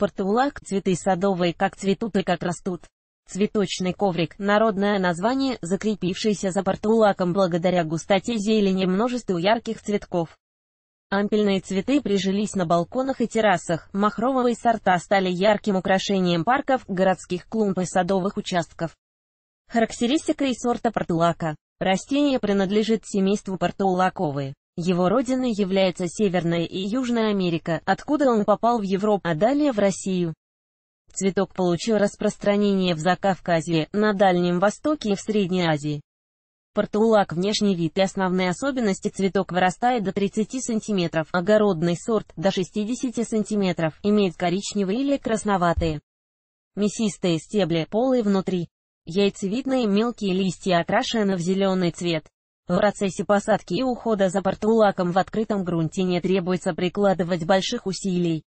Портулак, цветы садовые как цветут и как растут. Цветочный коврик – народное название, закрепившееся за портулаком благодаря густоте зелени множеству ярких цветков. Ампельные цветы прижились на балконах и террасах, махровые сорта стали ярким украшением парков, городских клумб и садовых участков. Характеристика и сорта портулака. Растение принадлежит семейству портулаковые. Его родиной является Северная и Южная Америка, откуда он попал в Европу, а далее в Россию. Цветок получил распространение в Закавказье, на Дальнем Востоке и в Средней Азии. Портулак – внешний вид и основные особенности цветок вырастает до 30 см, огородный сорт – до 60 см, имеет коричневые или красноватые. Мясистые стебли, полые внутри. Яйцевидные мелкие листья окрашены в зеленый цвет. В процессе посадки и ухода за портулаком в открытом грунте не требуется прикладывать больших усилий.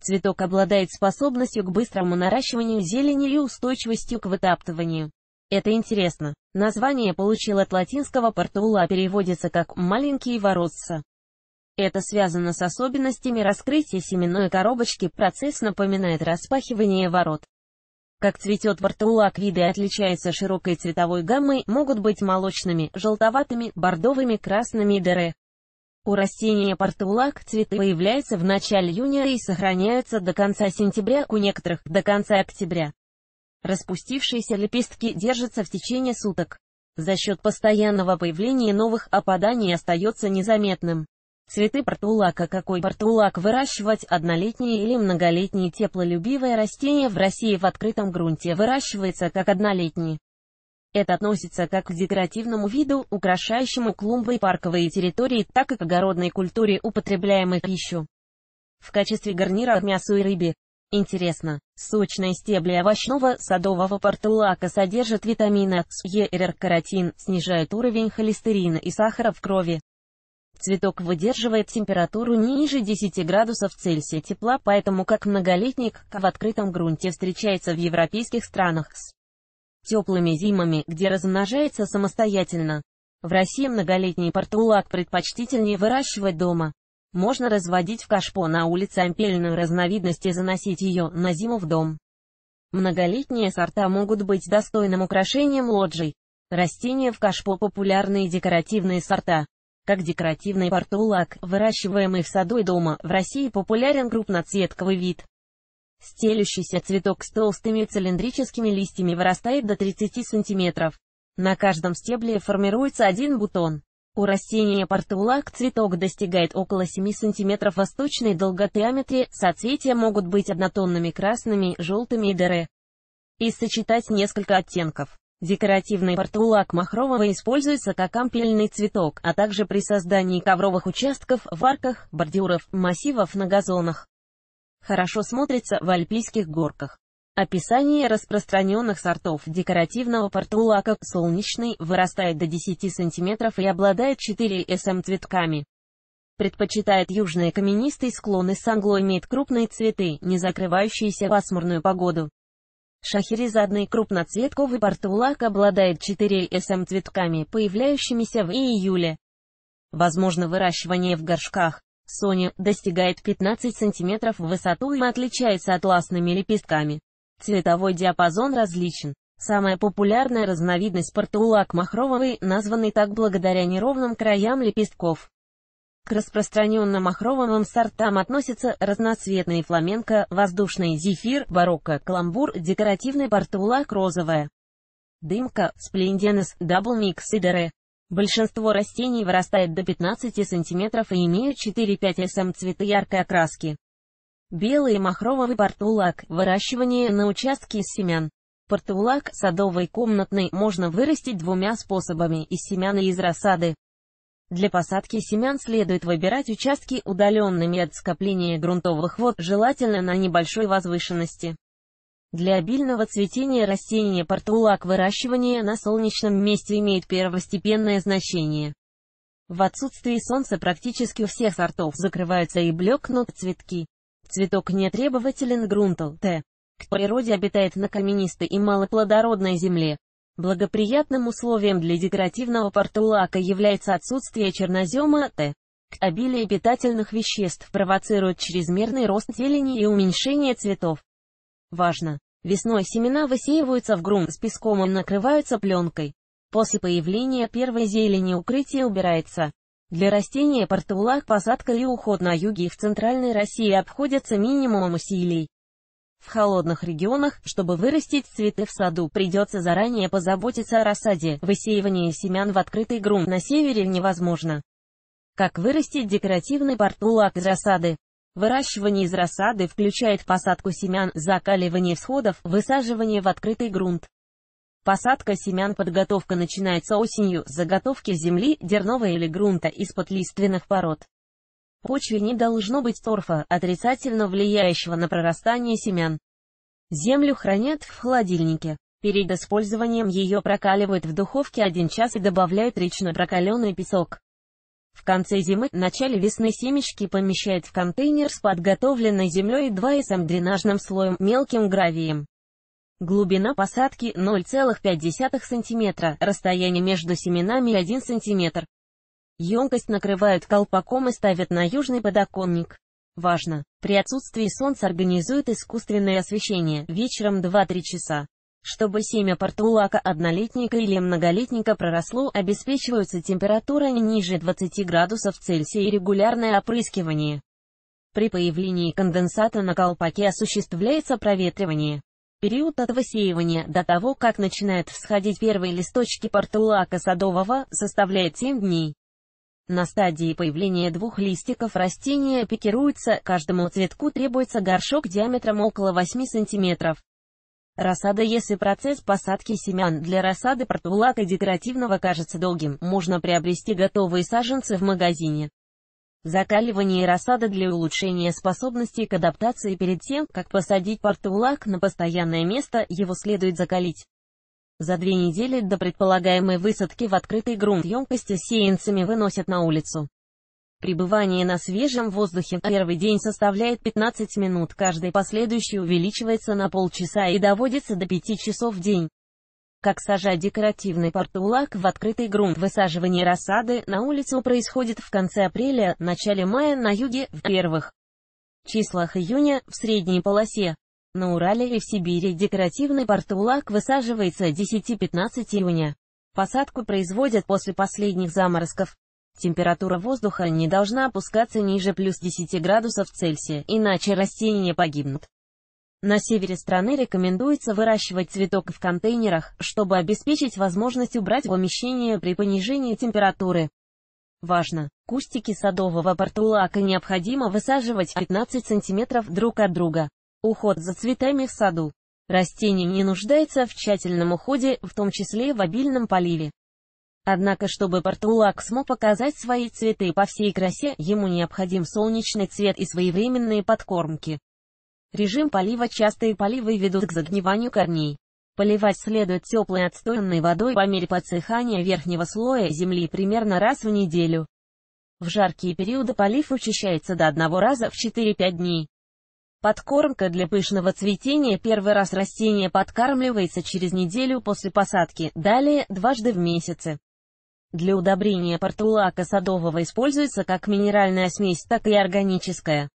Цветок обладает способностью к быстрому наращиванию зелени и устойчивостью к вытаптыванию. Это интересно. Название получил от латинского портула, переводится как «маленькие воротца». Это связано с особенностями раскрытия семенной коробочки, процесс напоминает распахивание ворот. Как цветет вартулак, виды отличаются широкой цветовой гаммой, могут быть молочными, желтоватыми, бордовыми, красными и дере. У растения портулак цветы появляются в начале июня и сохраняются до конца сентября, у некоторых – до конца октября. Распустившиеся лепестки держатся в течение суток. За счет постоянного появления новых опаданий остается незаметным. Цветы портулака Какой портулак выращивать? Однолетние или многолетние теплолюбивое растение в России в открытом грунте выращивается как однолетний. Это относится как к декоративному виду, украшающему клумбы и парковые территории, так и к огородной культуре, употребляемой в пищу. В качестве гарнира к мясу и рыбе. Интересно, сочные стебли овощного садового портулака содержат витамины С, Е и Р-каротин, снижают уровень холестерина и сахара в крови. Цветок выдерживает температуру ниже 10 градусов Цельсия тепла, поэтому как многолетник в открытом грунте встречается в европейских странах с теплыми зимами, где размножается самостоятельно. В России многолетний портулак предпочтительнее выращивать дома. Можно разводить в кашпо на улице ампельную разновидность и заносить ее на зиму в дом. Многолетние сорта могут быть достойным украшением лоджий. Растения в кашпо популярные декоративные сорта. Как декоративный портулак, выращиваемый в саду и дома, в России популярен крупноцветковый вид. Стелющийся цветок с толстыми цилиндрическими листьями вырастает до 30 см. На каждом стебле формируется один бутон. У растения портулак цветок достигает около 7 см восточной долготиаметре, соцветия могут быть однотонными красными, желтыми и дыре. И сочетать несколько оттенков. Декоративный портулак махрового используется как ампельный цветок, а также при создании ковровых участков варках, бордюров, массивов на газонах. Хорошо смотрится в альпийских горках. Описание распространенных сортов декоративного портулака солнечный вырастает до 10 см и обладает 4 см эм цветками. Предпочитает южные каменистые склоны с англо имеет крупные цветы, не закрывающиеся в пасмурную погоду. Шахерезадный крупноцветковый портулак обладает 4 СМ цветками, появляющимися в июле. Возможно выращивание в горшках. Соня достигает 15 см в высоту и отличается атласными лепестками. Цветовой диапазон различен. Самая популярная разновидность портулак махровый, названный так благодаря неровным краям лепестков. К распространенным махровым сортам относятся разноцветные фламенко, воздушный зефир, барокко, каламбур, декоративный портулак розовая, дымка, спленденес, даблмикс и дере. Большинство растений вырастает до 15 см и имеют 4-5 см цвета яркой окраски. Белый махровый портулак – выращивание на участке из семян. Портулак садовый комнатный можно вырастить двумя способами – из семян и из рассады. Для посадки семян следует выбирать участки, удаленными от скопления грунтовых вод, желательно на небольшой возвышенности. Для обильного цветения растения портулак выращивание на солнечном месте имеет первостепенное значение. В отсутствии солнца практически у всех сортов закрываются и блекнут цветки. Цветок не требователен грунту, т. К природе обитает на каменистой и малоплодородной земле. Благоприятным условием для декоративного портулака является отсутствие чернозема Т. Обилие питательных веществ провоцирует чрезмерный рост зелени и уменьшение цветов. Важно! Весной семена высеиваются в грунт с песком и накрываются пленкой. После появления первой зелени укрытие убирается. Для растения портулак посадка и уход на юге и в центральной России обходятся минимумом усилий. В холодных регионах, чтобы вырастить цветы в саду, придется заранее позаботиться о рассаде. Высеивание семян в открытый грунт на севере невозможно. Как вырастить декоративный портулак из рассады? Выращивание из рассады включает посадку семян, закаливание всходов, высаживание в открытый грунт. Посадка семян подготовка начинается осенью, заготовки земли, дерновой или грунта из-под лиственных пород почве не должно быть торфа, отрицательно влияющего на прорастание семян. Землю хранят в холодильнике. Перед использованием ее прокаливают в духовке один час и добавляют речно прокаленный песок. В конце зимы, начале весны семечки помещают в контейнер с подготовленной землей 2 и сам дренажным слоем, мелким гравием. Глубина посадки 0,5 см, расстояние между семенами 1 см. Емкость накрывают колпаком и ставят на южный подоконник. Важно! При отсутствии солнца организуют искусственное освещение вечером 2-3 часа. Чтобы семя портулака однолетника или многолетника проросло, обеспечиваются температура ниже 20 градусов Цельсия и регулярное опрыскивание. При появлении конденсата на колпаке осуществляется проветривание. Период от высеивания до того, как начинают всходить первые листочки портулака садового, составляет 7 дней. На стадии появления двух листиков растения пикируются, каждому цветку требуется горшок диаметром около 8 см. Рассада Если процесс посадки семян для рассады портулака декоративного кажется долгим, можно приобрести готовые саженцы в магазине. Закаливание рассады для улучшения способностей к адаптации перед тем, как посадить портулак на постоянное место, его следует закалить. За две недели до предполагаемой высадки в открытый грунт емкости сеянцами выносят на улицу. Пребывание на свежем воздухе первый день составляет 15 минут, каждый последующий увеличивается на полчаса и доводится до 5 часов в день. Как сажать декоративный портулак в открытый грунт высаживание рассады на улицу происходит в конце апреля, начале мая на юге, в первых числах июня, в средней полосе. На Урале и в Сибири декоративный портулак высаживается 10-15 июня. Посадку производят после последних заморозков. Температура воздуха не должна опускаться ниже плюс 10 градусов Цельсия, иначе растения погибнут. На севере страны рекомендуется выращивать цветок в контейнерах, чтобы обеспечить возможность убрать в помещение при понижении температуры. Важно! Кустики садового портулака необходимо высаживать 15 см друг от друга. Уход за цветами в саду. Растение не нуждается в тщательном уходе, в том числе в обильном поливе. Однако, чтобы портулак смог показать свои цветы по всей красе, ему необходим солнечный цвет и своевременные подкормки. Режим полива Частые поливы ведут к загниванию корней. Поливать следует теплой отстоянной водой по мере подсыхания верхнего слоя земли примерно раз в неделю. В жаркие периоды полив учащается до одного раза в 4-5 дней. Подкормка для пышного цветения первый раз растение подкармливается через неделю после посадки, далее дважды в месяце. Для удобрения портулака садового используется как минеральная смесь, так и органическая.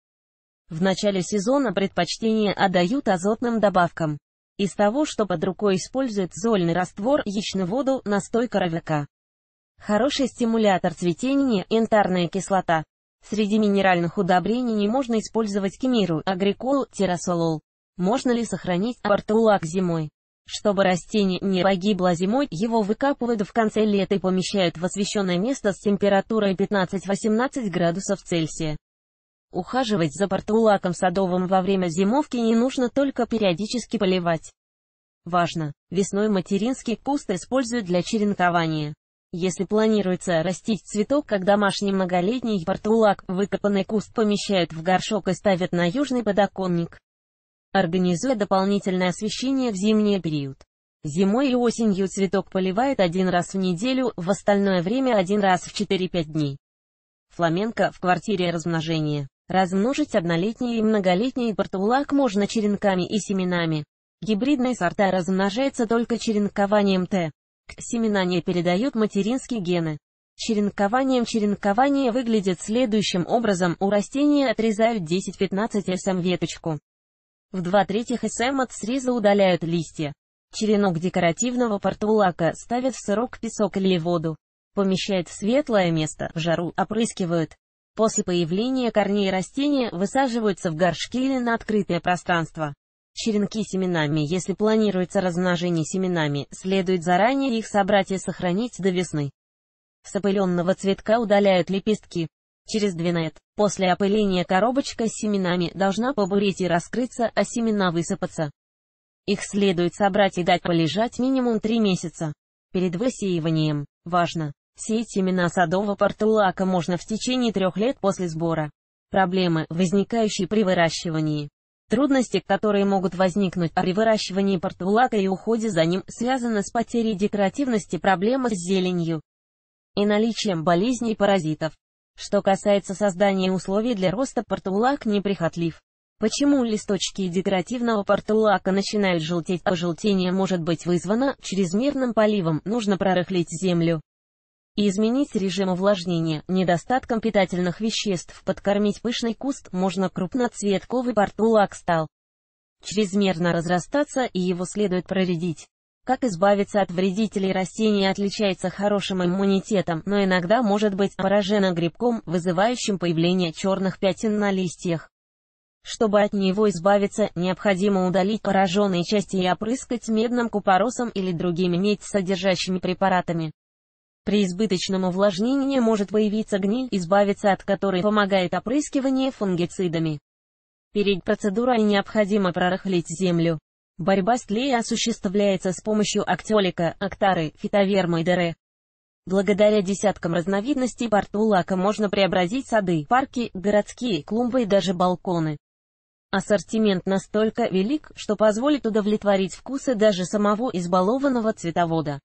В начале сезона предпочтение отдают азотным добавкам. Из того, что под рукой использует зольный раствор, яичную воду, настой коровяка. Хороший стимулятор цветения – янтарная кислота. Среди минеральных удобрений не можно использовать кемиру, агриколу, террасолол. Можно ли сохранить портулак зимой? Чтобы растение не погибло зимой, его выкапывают в конце лета и помещают в освещенное место с температурой 15-18 градусов Цельсия. Ухаживать за портулаком садовым во время зимовки не нужно только периодически поливать. Важно! Весной материнский куст используют для черенкования. Если планируется растить цветок как домашний многолетний портулак, выкопанный куст помещают в горшок и ставят на южный подоконник. Организуя дополнительное освещение в зимний период. Зимой и осенью цветок поливает один раз в неделю, в остальное время один раз в 4-5 дней. Фламенко в квартире размножения. Размножить однолетний и многолетний портулак можно черенками и семенами. Гибридные сорта размножаются только черенкованием Т семена не передают материнские гены. Черенкованием черенкование выглядит следующим образом. У растения отрезают 10-15 см веточку. В 2 третьих см от среза удаляют листья. Черенок декоративного портулака ставят в сырок, песок или воду. Помещают в светлое место, в жару, опрыскивают. После появления корней растения высаживаются в горшки или на открытое пространство черенки семенами Если планируется размножение семенами, следует заранее их собрать и сохранить до весны. С опыленного цветка удаляют лепестки. Через 2 12. После опыления коробочка с семенами должна побуреть и раскрыться, а семена высыпаться. Их следует собрать и дать полежать минимум 3 месяца. Перед высеиванием, важно, сеять семена садового портулака можно в течение 3 лет после сбора. Проблемы, возникающие при выращивании. Трудности, которые могут возникнуть при выращивании портулака и уходе за ним, связаны с потерей декоративности проблемы с зеленью и наличием болезней и паразитов. Что касается создания условий для роста, портулак неприхотлив. Почему листочки декоративного портулака начинают желтеть, а желтение может быть вызвано чрезмерным поливом, нужно прорыхлить землю и изменить режим увлажнения. Недостатком питательных веществ подкормить пышный куст можно крупноцветковый портулак стал чрезмерно разрастаться и его следует проредить. Как избавиться от вредителей растений отличается хорошим иммунитетом, но иногда может быть поражена грибком, вызывающим появление черных пятен на листьях. Чтобы от него избавиться, необходимо удалить пораженные части и опрыскать медным купоросом или другими медь содержащими препаратами. При избыточном увлажнении может появиться гниль, избавиться от которой помогает опрыскивание фунгицидами. Перед процедурой необходимо прорыхлить землю. Борьба с тлеей осуществляется с помощью актелика, актары, фитовермы и др. Благодаря десяткам разновидностей портулака можно преобразить сады, парки, городские клумбы и даже балконы. Ассортимент настолько велик, что позволит удовлетворить вкусы даже самого избалованного цветовода.